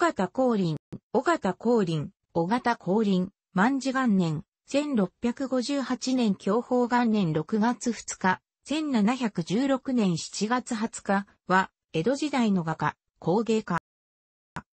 方光林、尾方光林、尾型光林、万事元年、1658年享保元年6月2日、1716年7月20日は、江戸時代の画家、工芸家。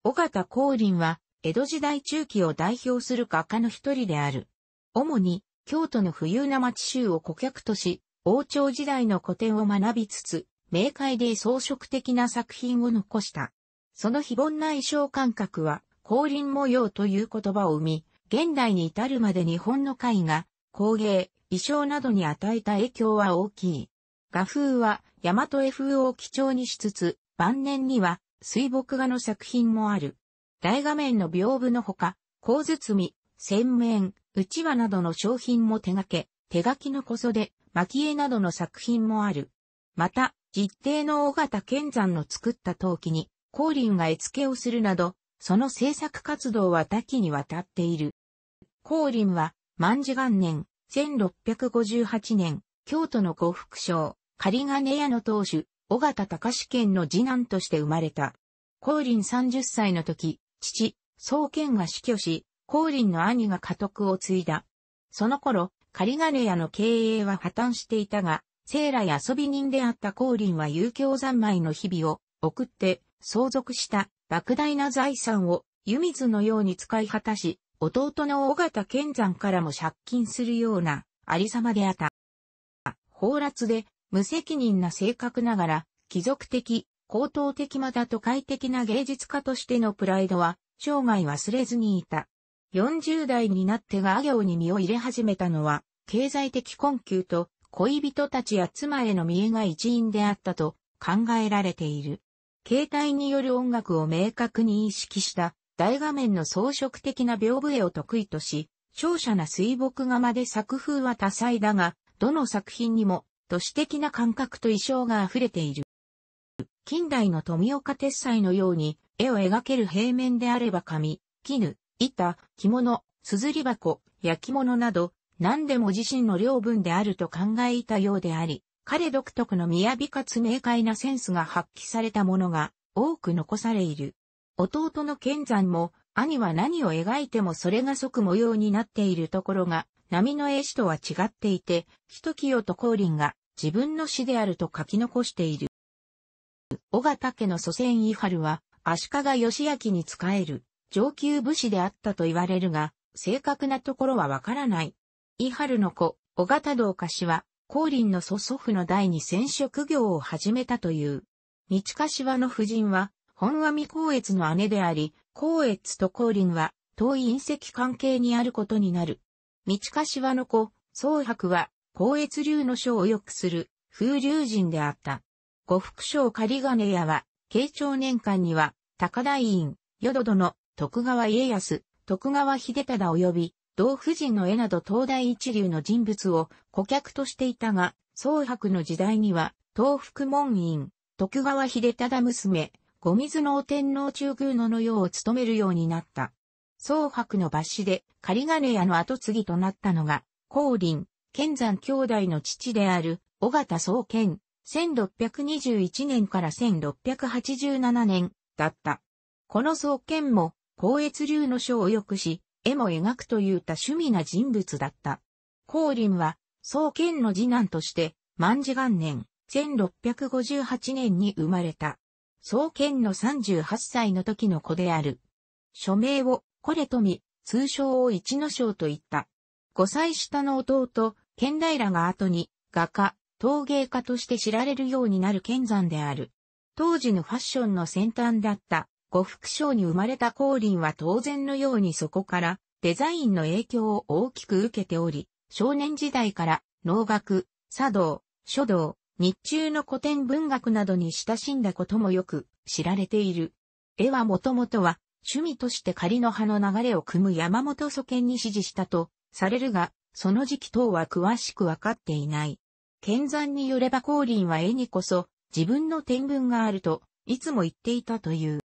尾方光林は、江戸時代中期を代表する画家の一人である。主に、京都の富裕な町州を顧客とし、王朝時代の古典を学びつつ、明快で装飾的な作品を残した。その非凡な衣装感覚は、降臨模様という言葉を生み、現代に至るまで日本の絵画、工芸、衣装などに与えた影響は大きい。画風は、大和絵風を基調にしつつ、晩年には、水墨画の作品もある。大画面の屏風のほか、小包、洗面、うちわなどの商品も手掛け、手書きの小袖、巻絵などの作品もある。また、実定の尾形健山の作った陶器に、光林が絵付けをするなど、その制作活動は多岐にわたっている。光林は、万事元年、1658年、京都の呉服商、仮金屋の当主、尾形隆賢の次男として生まれた。光林30歳の時、父、宗賢が死去し、光林の兄が家督を継いだ。その頃、仮金屋の経営は破綻していたが、生来遊び人であった光林は遊興三昧の日々を送って、相続した莫大な財産を湯水のように使い果たし、弟の尾形健山からも借金するようなありさまであった。法律で無責任な性格ながら、貴族的、高等的まだ都会的な芸術家としてのプライドは、生涯忘れずにいた。40代になってが行に身を入れ始めたのは、経済的困窮と恋人たちや妻への見栄が一因であったと考えられている。携帯による音楽を明確に意識した大画面の装飾的な屏風絵を得意とし、勝者な水墨画まで作風は多彩だが、どの作品にも都市的な感覚と意匠が溢れている。近代の富岡鉄斎のように絵を描ける平面であれば紙、絹、板、着物、硯箱、焼き物など、何でも自身の領分であると考えたようであり、彼独特の雅かつ明快なセンスが発揮されたものが多く残されいる。弟の剣山も兄は何を描いてもそれが即模様になっているところが波の絵師とは違っていて、人清と光琳が自分の詩であると書き残している。小形家の祖先伊春は足利義明に仕える上級武士であったと言われるが、正確なところはわからない。伊春の子、小形道家氏は、光琳の祖祖父の代に染色業を始めたという。道柏の夫人は、本阿弥光悦の姉であり、光悦と光琳は、遠い隕石関係にあることになる。道柏の子、宗伯は、光悦流の書を良くする、風流人であった。呉服商狩金屋は、慶長年間には、高台院、淀殿、徳川家康、徳川秀忠及び、同夫人の絵など東大一流の人物を顧客としていたが、宗白の時代には、東福門院、徳川秀忠娘、ご水の天皇中宮野のようを務めるようになった。宗白の抜子で、狩金屋の後継ぎとなったのが、光林、剣山兄弟の父である、尾形宗剣、1621年から1687年だった。この宗剣も、光越流の書をよくし、絵も描くという多趣味な人物だった。光琳は、創建の次男として、万事元年、1658年に生まれた。創建の38歳の時の子である。署名を、これとみ、通称を一の章と言った。5歳下の弟、大平が後に、画家、陶芸家として知られるようになる剣山である。当時のファッションの先端だった、呉服商に生まれた光林は当然のようにそこからデザインの影響を大きく受けており、少年時代から農学、茶道、書道、日中の古典文学などに親しんだこともよく知られている。絵はもともとは趣味として仮の葉の流れを組む山本祖賢に指示したとされるが、その時期等は詳しくわかっていない。剣山によれば光林は絵にこそ自分の天文があるといつも言っていたという。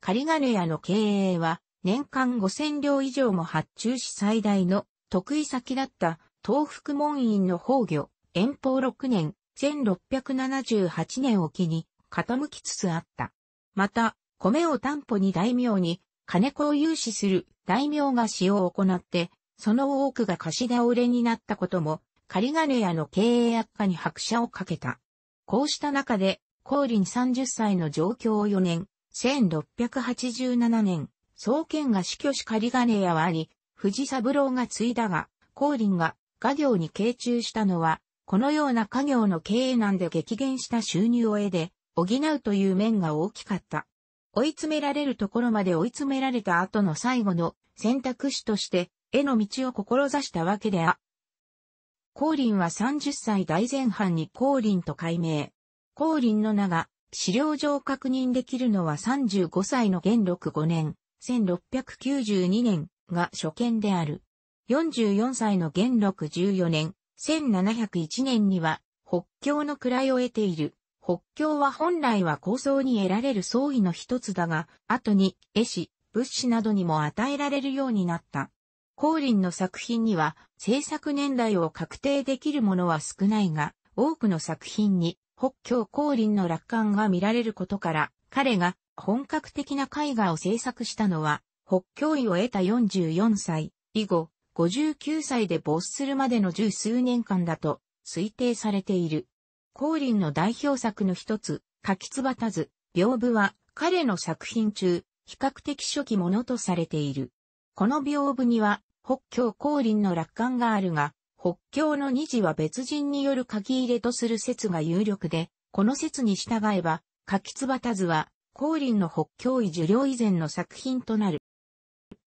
カリガネ屋の経営は、年間5000両以上も発注し最大の得意先だった東福門院の崩御、遠方6年、1678年を機に傾きつつあった。また、米を担保に大名に金子を融資する大名が使用を行って、その多くが貸し倒れになったことも、カリガネ屋の経営悪化に拍車をかけた。こうした中で、高林30歳の状況を4年、1687年、創建が死去し仮金屋はあり、藤三郎が継いだが、光林が家業に傾注したのは、このような家業の経営難で激減した収入を得で、補うという面が大きかった。追い詰められるところまで追い詰められた後の最後の選択肢として、絵の道を志したわけであ。光林は30歳大前半に光林と改名。光林の名が資料上確認できるのは35歳の元禄5年、1692年が初見である。44歳の元禄14年、1701年には北京の位を得ている。北京は本来は構想に得られる創意の一つだが、後に絵師、物資などにも与えられるようになった。光琳の作品には制作年代を確定できるものは少ないが、多くの作品に北京降臨の楽観が見られることから、彼が本格的な絵画を制作したのは、北京医を得た44歳、以後、59歳で没するまでの十数年間だと推定されている。降臨の代表作の一つ、柿つばたず、屏風は彼の作品中、比較的初期ものとされている。この屏風には、北京降臨の楽観があるが、北京の二字は別人による書き入れとする説が有力で、この説に従えば、柿翼図は、光林の北京医受領以前の作品となる。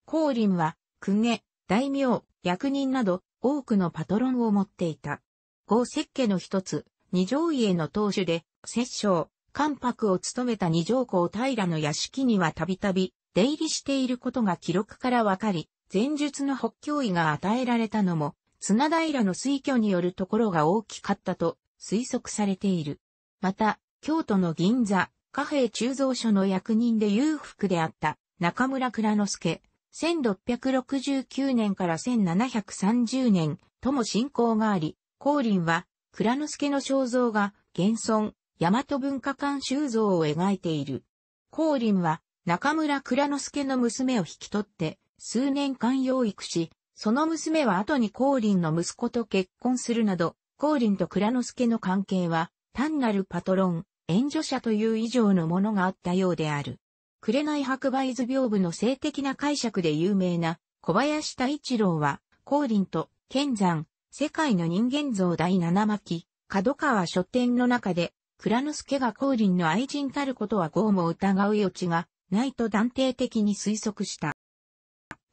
光林は、公家、大名、役人など、多くのパトロンを持っていた。合石家の一つ、二条家の当主で、摂政、関白を務めた二条公平の屋敷にはたびたび出入りしていることが記録からわかり、前述の北京医が与えられたのも、砂平の水挙によるところが大きかったと推測されている。また、京都の銀座、貨幣鋳造所の役人で裕福であった中村倉之助、1669年から1730年とも信仰があり、光林は倉之助の肖像が現存、大和文化館収蔵を描いている。光林は中村倉之助の娘を引き取って数年間養育し、その娘は後に光琳の息子と結婚するなど、光琳と倉之助の関係は、単なるパトロン、援助者という以上のものがあったようである。紅白梅図屏風の性的な解釈で有名な小林太一郎は、光林と剣山、世界の人間像第七巻、角川書店の中で、倉之助が光琳の愛人たることは豪も疑う余地がないと断定的に推測した。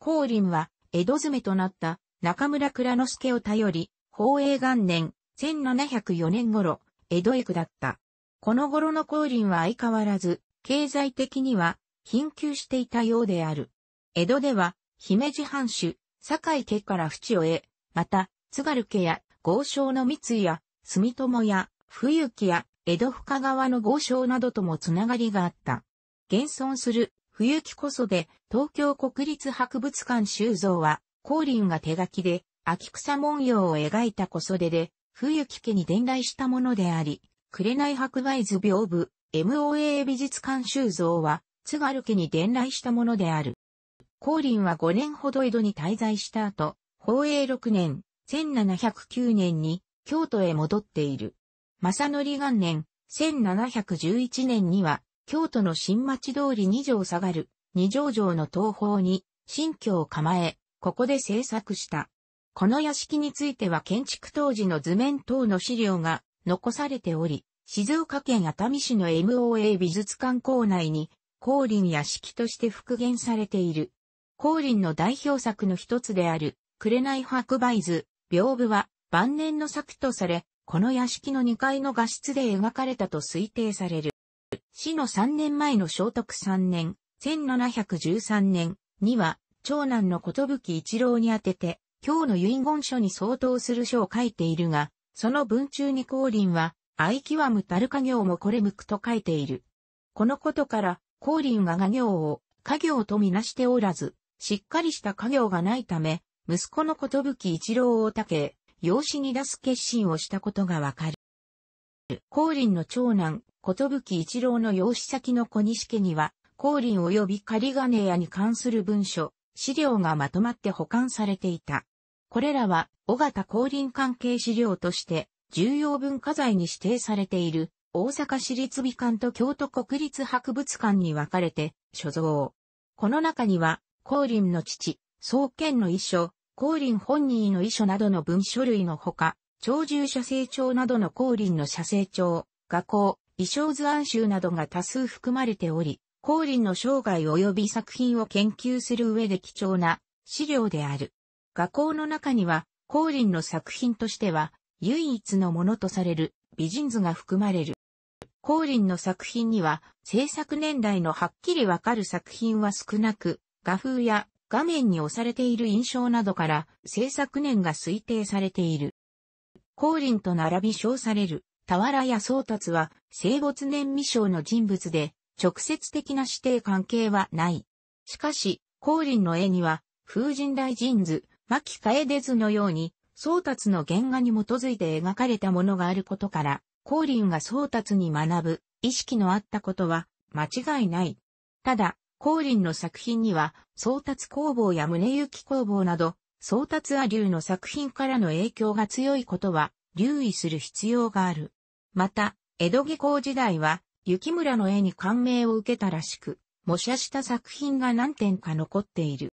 光琳は江戸詰めとなった中村倉之助を頼り、宝永元年、1704年頃、江戸へ下った。この頃の降臨は相変わらず、経済的には貧窮していたようである。江戸では、姫路藩主、堺家から淵を得、また、津軽家や、豪商の三井や、住友や、冬木や、江戸深川の豪商などともつながりがあった。現存する冬木こそで、東京国立博物館収蔵は、光琳が手書きで、秋草文様を描いたこそでで、冬木家に伝来したものであり、紅白梅図屏風、MOA 美術館収蔵は、津軽家に伝来したものである。光琳は5年ほど江戸に滞在した後、宝永6年、1709年に京都へ戻っている。正則元年、1711年には京都の新町通り二条下がる、二条城の東方に、新居を構え、ここで制作した。この屋敷については建築当時の図面等の資料が残されており、静岡県熱海市の MOA 美術館構内に、光林屋敷として復元されている。光林の代表作の一つである、紅白梅図、屏風は晩年の作とされ、この屋敷の2階の画室で描かれたと推定される。死の3年前の聖徳3年、1713年には、長男の寿一郎に宛てて、今日の遺言書に相当する書を書いているが、その文中に光林は、愛極むたる家業もこれ向くと書いている。このことから、光林は家業を、家業とみなしておらず、しっかりした家業がないため、息子の寿一郎をたけ、養子に出す決心をしたことがわかる。光林の長男、寿一郎の養子先の小西家には、光林及び仮金屋に関する文書、資料がまとまって保管されていた。これらは、尾形降林関係資料として、重要文化財に指定されている、大阪市立美館と京都国立博物館に分かれて、所蔵。この中には、光林の父、創建の遺書、降林本人の遺書などの文書類のほか、鳥獣写生帳などの光林の写生帳、画工、衣装図案集などが多数含まれており、光琳の生涯及び作品を研究する上で貴重な資料である。画工の中には、光琳の作品としては、唯一のものとされる美人図が含まれる。光琳の作品には、制作年代のはっきりわかる作品は少なく、画風や画面に押されている印象などから、制作年が推定されている。光琳と並び称される俵屋宗達は生没年未章の人物で、直接的な指定関係はない。しかし、光林の絵には、風神大神図、牧楓図のように、宗達の原画に基づいて描かれたものがあることから、光林が宗達に学ぶ意識のあったことは間違いない。ただ、光林の作品には、宗達工房や宗行工房など、宗達亜流の作品からの影響が強いことは、留意する必要がある。また、江戸下校時代は、雪村の絵に感銘を受けたらしく、模写した作品が何点か残っている。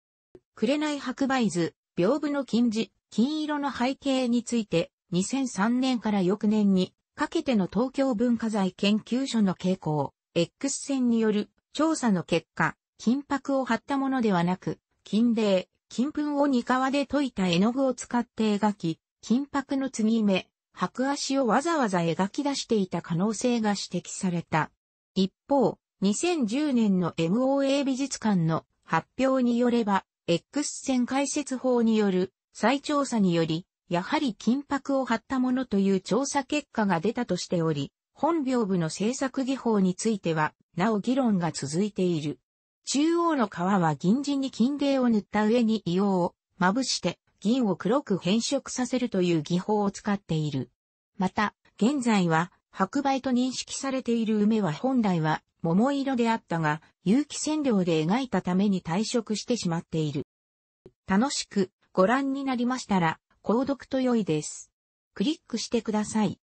紅白梅図、屏風の金字、金色の背景について、2003年から翌年に、かけての東京文化財研究所の傾向、X 線による調査の結果、金箔を貼ったものではなく、金泥、金粉を二皮で溶いた絵の具を使って描き、金箔の継ぎ目、白足をわざわざ描き出していた可能性が指摘された。一方、2010年の MOA 美術館の発表によれば、X 線解説法による再調査により、やはり金箔を貼ったものという調査結果が出たとしており、本屏部の制作技法については、なお議論が続いている。中央の皮は銀地に金泥を塗った上に硫黄をまぶして、銀を黒く変色させるという技法を使っている。また、現在は白梅と認識されている梅は本来は桃色であったが、有機染料で描いたために退色してしまっている。楽しくご覧になりましたら、購読と良いです。クリックしてください。